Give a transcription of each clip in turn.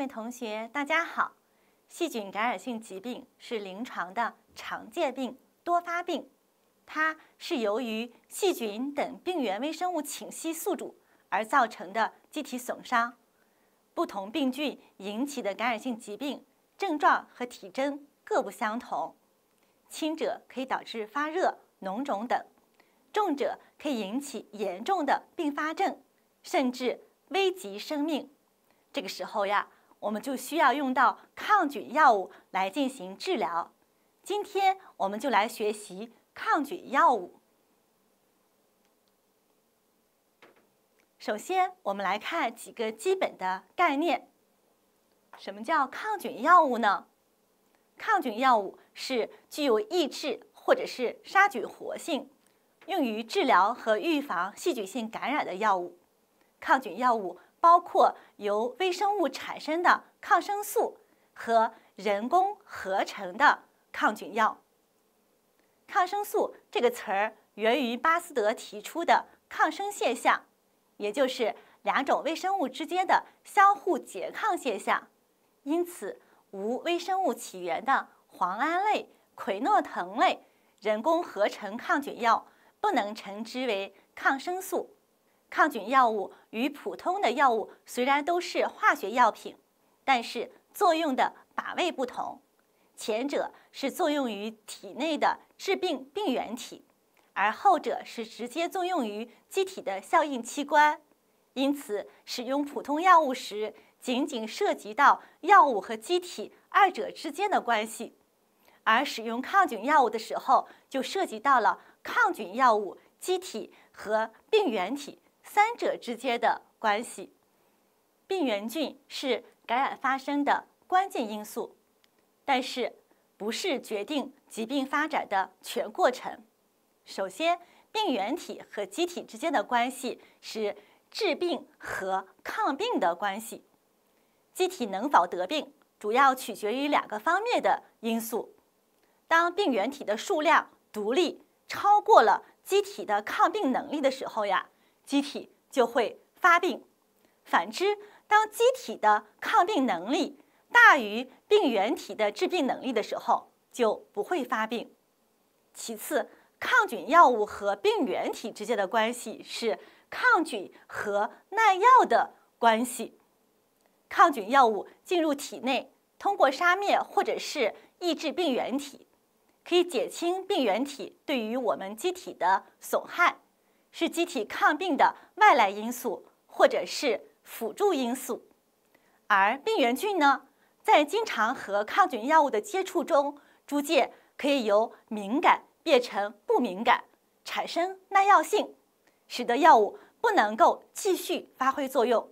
位同学，大家好。细菌感染性疾病是临床的常见病、多发病，它是由于细菌等病原微生物侵袭宿主而造成的机体损伤。不同病菌引起的感染性疾病，症状和体征各不相同。轻者可以导致发热、脓肿等，重者可以引起严重的并发症，甚至危及生命。这个时候呀。我们就需要用到抗菌药物来进行治疗。今天我们就来学习抗菌药物。首先，我们来看几个基本的概念。什么叫抗菌药物呢？抗菌药物是具有抑制或者是杀菌活性，用于治疗和预防细菌性感染的药物。抗菌药物。包括由微生物产生的抗生素和人工合成的抗菌药。抗生素这个词儿源于巴斯德提出的抗生现象，也就是两种微生物之间的相互拮抗现象。因此，无微生物起源的磺胺类、喹诺酮类人工合成抗菌药不能称之为抗生素。抗菌药物与普通的药物虽然都是化学药品，但是作用的靶位不同。前者是作用于体内的致病病原体，而后者是直接作用于机体的效应器官。因此，使用普通药物时，仅仅涉及到药物和机体二者之间的关系；而使用抗菌药物的时候，就涉及到了抗菌药物、机体和病原体。三者之间的关系，病原菌是感染发生的关键因素，但是不是决定疾病发展的全过程。首先，病原体和机体之间的关系是致病和抗病的关系。机体能否得病，主要取决于两个方面的因素。当病原体的数量独立超过了机体的抗病能力的时候呀。机体就会发病，反之，当机体的抗病能力大于病原体的致病能力的时候，就不会发病。其次，抗菌药物和病原体之间的关系是抗菌和耐药的关系。抗菌药物进入体内，通过杀灭或者是抑制病原体，可以减轻病原体对于我们机体的损害。是机体抗病的外来因素，或者是辅助因素。而病原菌呢，在经常和抗菌药物的接触中，逐渐可以由敏感变成不敏感，产生耐药性，使得药物不能够继续发挥作用。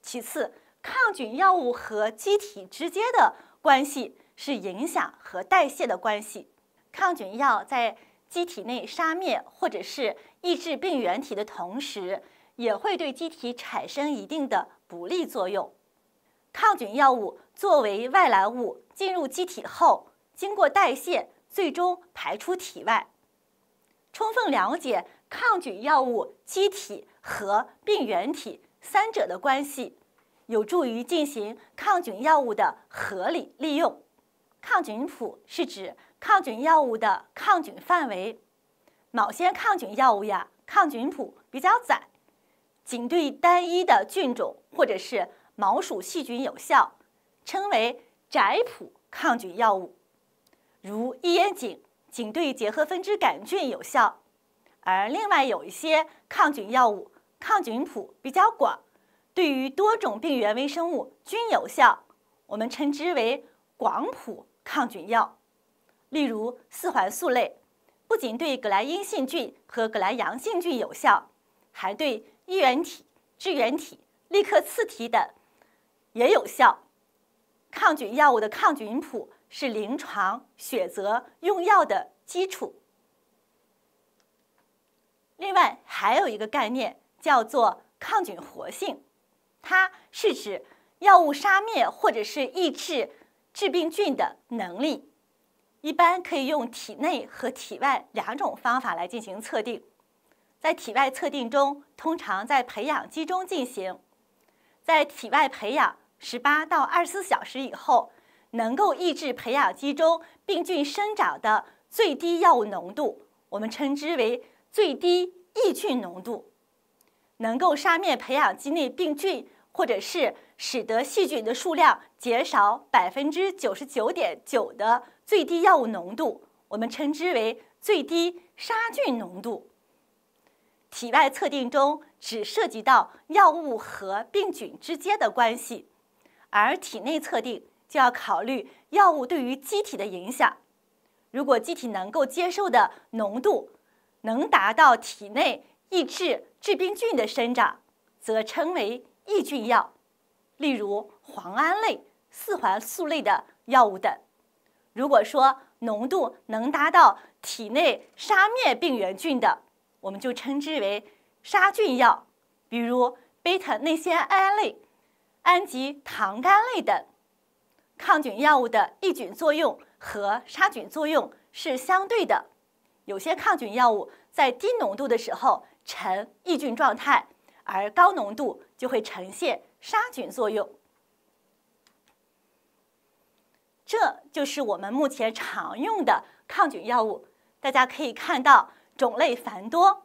其次，抗菌药物和机体之间的关系是影响和代谢的关系。抗菌药在机体内杀灭，或者是。抑制病原体的同时，也会对机体产生一定的不利作用。抗菌药物作为外来物进入机体后，经过代谢，最终排出体外。充分了解抗菌药物、机体和病原体三者的关系，有助于进行抗菌药物的合理利用。抗菌谱是指抗菌药物的抗菌范围。某些抗菌药物呀，抗菌谱比较窄，仅对单一的菌种或者是某属细菌有效，称为窄谱抗菌药物，如异烟肼，仅对结核分支杆菌有效。而另外有一些抗菌药物，抗菌谱比较广，对于多种病原微生物均有效，我们称之为广谱抗菌药，例如四环素类。不仅对革兰阴性菌和革兰阳性菌有效，还对衣原体、支原体、立克次体等也有效。抗菌药物的抗菌谱是临床选择用药的基础。另外，还有一个概念叫做抗菌活性，它是指药物杀灭或者是抑制致病菌的能力。一般可以用体内和体外两种方法来进行测定。在体外测定中，通常在培养基中进行。在体外培养十八到二十四小时以后，能够抑制培养基中病菌生长的最低药物浓度，我们称之为最低抑菌浓度。能够杀灭培养基内病菌，或者是使得细菌的数量减少百分之九十九点九的。最低药物浓度，我们称之为最低杀菌浓度。体外测定中只涉及到药物和病菌之间的关系，而体内测定就要考虑药物对于机体的影响。如果机体能够接受的浓度能达到体内抑制致病菌的生长，则称为抑菌药，例如磺胺类、四环素类的药物等。如果说浓度能达到体内杀灭病原菌的，我们就称之为杀菌药，比如贝塔内酰胺类、氨基糖苷类等。抗菌药物的抑菌作用和杀菌作用是相对的，有些抗菌药物在低浓度的时候呈抑菌状态，而高浓度就会呈现杀菌作用。这就是我们目前常用的抗菌药物，大家可以看到种类繁多。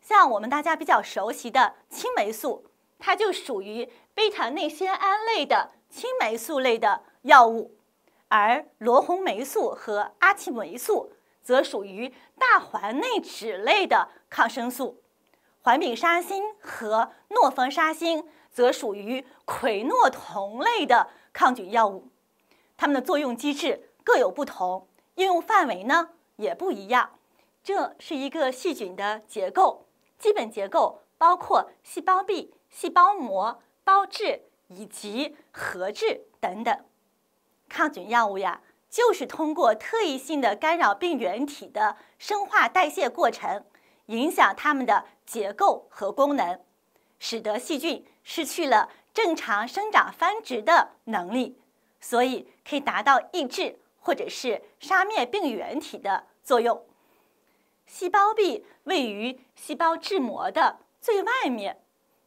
像我们大家比较熟悉的青霉素，它就属于贝塔内酰胺类的青霉素类的药物；而罗红霉素和阿奇霉素则属于大环内酯类的抗生素；环丙沙星和诺氟沙星则属于喹诺酮类的抗菌药物。它们的作用机制各有不同，应用范围呢也不一样。这是一个细菌的结构，基本结构包括细胞壁、细胞膜、胞质以及核质等等。抗菌药物呀，就是通过特异性的干扰病原体的生化代谢过程，影响它们的结构和功能，使得细菌失去了正常生长繁殖的能力。所以可以达到抑制或者是杀灭病原体的作用。细胞壁位于细胞质膜的最外面，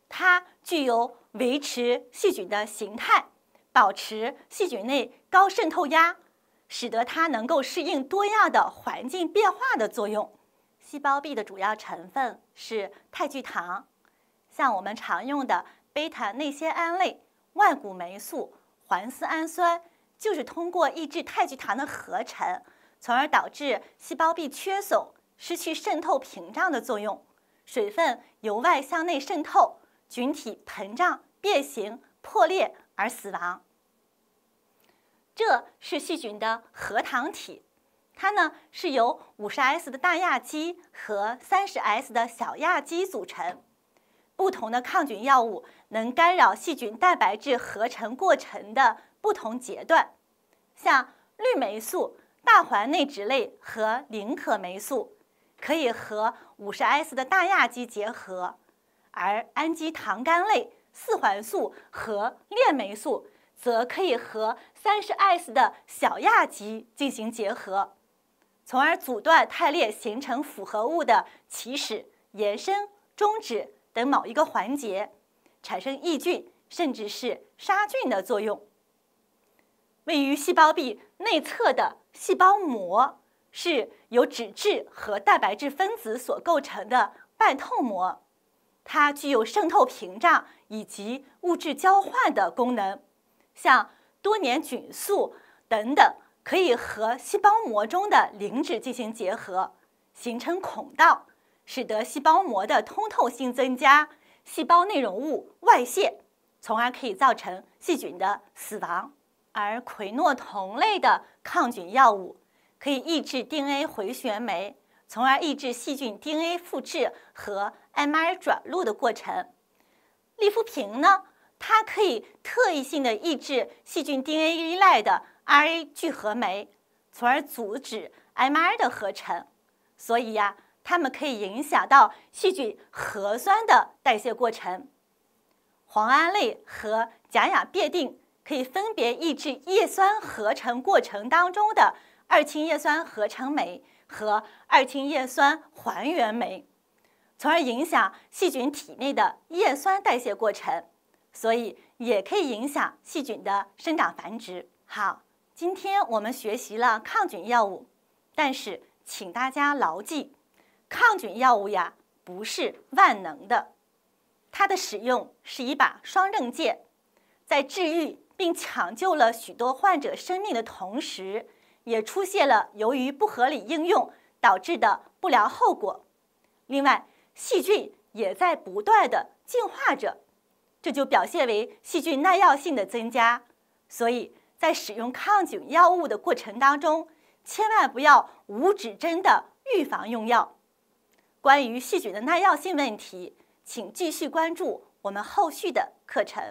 它具有维持细菌的形态、保持细菌内高渗透压，使得它能够适应多样的环境变化的作用。细胞壁的主要成分是肽聚糖，像我们常用的贝塔内酰胺类、外骨霉素。环丝氨酸就是通过抑制肽聚糖的合成，从而导致细胞壁缺损，失去渗透屏障的作用，水分由外向内渗透，菌体膨胀、变形、破裂而死亡。这是细菌的核糖体，它呢是由五十 S 的大亚基和三十 S 的小亚基组成。不同的抗菌药物能干扰细菌蛋白质合成过程的不同阶段，像氯霉素、大环内酯类和林可霉素可以和 50S 的大亚基结合，而氨基糖苷类、四环素和链霉素则可以和 30S 的小亚基进行结合，从而阻断肽链形成复合物的起始、延伸、终止。等某一个环节产生抑菌甚至是杀菌的作用。位于细胞壁内侧的细胞膜是由脂质和蛋白质分子所构成的半透膜，它具有渗透屏障以及物质交换的功能。像多粘菌素等等，可以和细胞膜中的磷脂进行结合，形成孔道。使得细胞膜的通透性增加，细胞内容物外泄，从而可以造成细菌的死亡。而喹诺酮类的抗菌药物可以抑制 DNA 回旋酶，从而抑制细菌 DNA 复制和 mRNA 转录的过程。利福平呢，它可以特异性的抑制细菌 DNA 依赖的 RNA 聚合酶，从而阻止 mRNA 的合成。所以呀。它们可以影响到细菌核酸的代谢过程，磺胺类和甲氧苄啶可以分别抑制叶酸合成过程当中的二氢叶酸合成酶和二氢叶酸还原酶，从而影响细菌体内的叶酸代谢过程，所以也可以影响细菌的生长繁殖。好，今天我们学习了抗菌药物，但是请大家牢记。抗菌药物呀，不是万能的，它的使用是一把双刃剑，在治愈并抢救了许多患者生命的同时，也出现了由于不合理应用导致的不良后果。另外，细菌也在不断的进化着，这就表现为细菌耐药性的增加。所以，在使用抗菌药物的过程当中，千万不要无指针的预防用药。关于细菌的耐药性问题，请继续关注我们后续的课程。